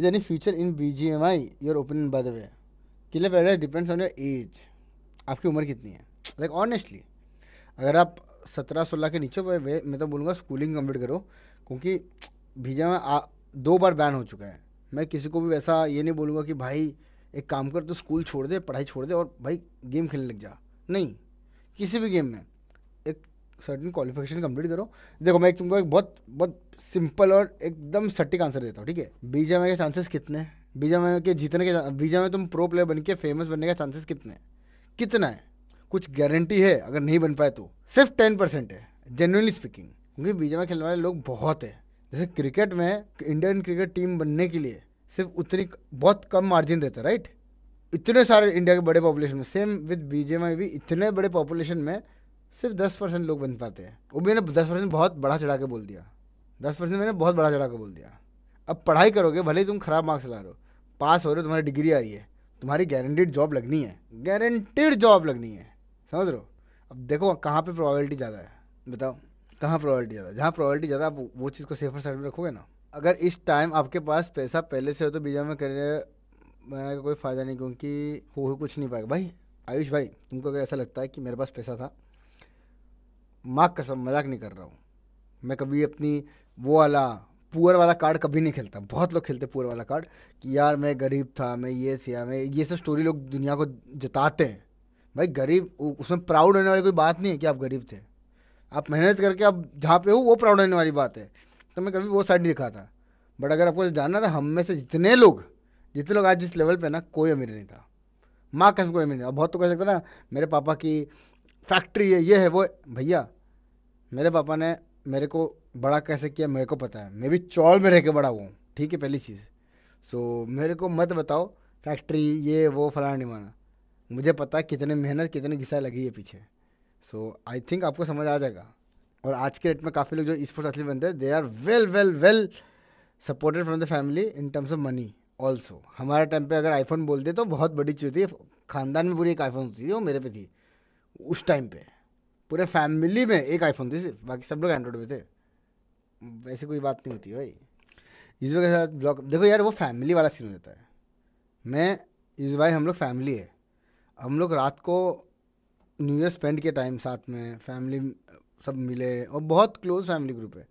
in B G M I your opinion by the way किले पर depends on your age आपकी उम्र कितनी है लाइक like, ऑनेस्टली अगर आप सत्रह सोलह के नीचे हुए मैं तो बोलूँगा स्कूलिंग कम्प्लीट करो क्योंकि जी एम आई दो बार बैन हो चुका है मैं किसी को भी वैसा ये नहीं बोलूँगा कि भाई एक काम कर तो स्कूल छोड़ दे पढ़ाई छोड़ दे और भाई गेम खेलने लग जा नहीं किसी भी गेम में एक सर्टन क्वालिफिकेशन कंप्लीट करो देखो मैं एक तुमको एक बहुत बहुत सिंपल और एकदम सटीक आंसर देता हूँ ठीक है बीजेएमआई के चांसेस कितने हैं बीजेएमआई के जीतने के में तुम प्रो प्लेयर बन के फेमस बनने का चांसेस कितने कितना है कुछ गारंटी है अगर नहीं बन पाए तो सिर्फ टेन परसेंट है जेनुअनली स्पीकिंग क्योंकि में खेलने वाले लोग बहुत है जैसे क्रिकेट में इंडियन क्रिकेट टीम बनने के लिए सिर्फ उतनी बहुत कम मार्जिन रहता है राइट इतने सारे इंडिया के बड़े पॉपुलेशन में सेम विद बीजेएमआई भी इतने बड़े पॉपुलेशन में सिर्फ दस परसेंट लोग बन पाते हैं वो मैंने दस परसेंट बहुत बड़ा चढ़ा के बोल दिया दस परसेंट मैंने बहुत बड़ा चढ़ा के बोल दिया अब पढ़ाई करोगे भले ही तुम खराब मार्क्स ला रहे हो पास हो रहे हो तुम्हारी डिग्री आई है तुम्हारी गारंटेड जॉब लगनी है गारंटेड जॉब लगनी है समझ रहे हो अब देखो कहाँ पर प्रॉबलिटी ज़्यादा है बताओ कहाँ प्रॉबलिटी ज़्यादा जहाँ प्रॉबलिटी ज़्यादा आप वो चीज़ को सेफर साइड में रखोगे ना अगर इस टाइम आपके पास पैसा पहले से हो तो बीजा में करियर बनाने का कोई फ़ायदा नहीं क्योंकि हो कुछ नहीं पाएगा भाई आयुष भाई तुमको अगर ऐसा लगता है कि मेरे पास पैसा था माँ कसम मजाक नहीं कर रहा हूँ मैं कभी अपनी वो वाला पुअर वाला कार्ड कभी नहीं खेलता बहुत लोग खेलते पुअर वाला कार्ड कि यार मैं गरीब था मैं ये थी मैं ये सब स्टोरी लोग दुनिया को जताते हैं भाई गरीब उसमें प्राउड होने वाली कोई बात नहीं है कि आप गरीब थे आप मेहनत करके आप जहाँ पे हो वो प्राउड होने वाली बात है तो मैं कभी वो साइड नहीं दिखाता बट अगर आपको जानना था हम में से जितने लोग जितने लोग आज जिस लेवल पे ना कोई अमीर नहीं था माँ कसम कोई अमीर नहीं था बहुत तो कह सकते ना मेरे पापा की फैक्ट्री है ये है वो भैया मेरे पापा ने मेरे को बड़ा कैसे किया मेरे को पता है मैं भी चौल में रह के बड़ा हुआ हूँ ठीक है पहली चीज़ सो so, मेरे को मत बताओ फैक्ट्री ये वो फलाना नहीं माना मुझे पता है कितने मेहनत कितने घिसा लगी है पीछे सो आई थिंक आपको समझ आ जाएगा और आज के डेट में काफ़ी लोग जो स्पोर्ट्स एथलीट बनते हैं they are well well well supported from the family in terms of money also हमारे टाइम पे अगर आईफोन बोलते तो बहुत बड़ी चीज़ थी खानदान में पूरी एक आईफोन होती थी वो मेरे पे थी उस टाइम पे पूरे फैमिली में एक आईफोन थी सिर्फ बाकी सब लोग एंड्रॉइड में थे वैसे कोई बात नहीं होती भाई यूज़ के साथ ब्लॉग देखो यार वो फैमिली वाला सीन हो जाता है मैं यूज़ भाई हम लोग फैमिली है हम लोग रात को न्यू ईयर स्पेंड किया टाइम साथ में फैमिली सब मिले और बहुत क्लोज फैमिली ग्रुप है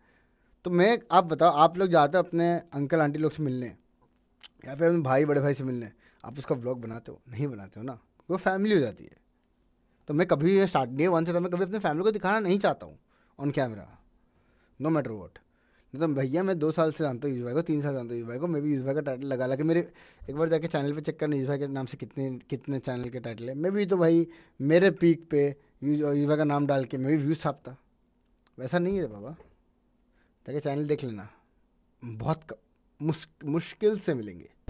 तो मैं आप बताओ आप लोग जाते हो अपने अंकल आंटी लोग से मिलने या फिर अपने भाई बड़े भाई से मिलने आप उसका ब्लॉग बनाते हो नहीं बनाते हो ना वो फैमिली हो जाती है तो मैं कभी स्टार्ट डे वन से तो मैं कभी अपने फैमिली को दिखाना नहीं चाहता हूँ on camera no matter what नहीं तो भैया मैं दो साल से जानता हूँ यूज भाई को तीन साल जानता हूँ यूज भाई को मैं भी यूज भाई का टाइटल लगा ला कि मेरे एक बार जाके चैनल पे चेक करना यूज भाई के नाम से कितने कितने चैनल के टाइटल है मैं भी तो भाई मेरे पीक पे यूज यूज भाई का नाम डाल के मैं भी व्यूज़ छापता वैसा नहीं है बाबा जाके चैनल देख लेना बहुत मुश्किल से मिलेंगे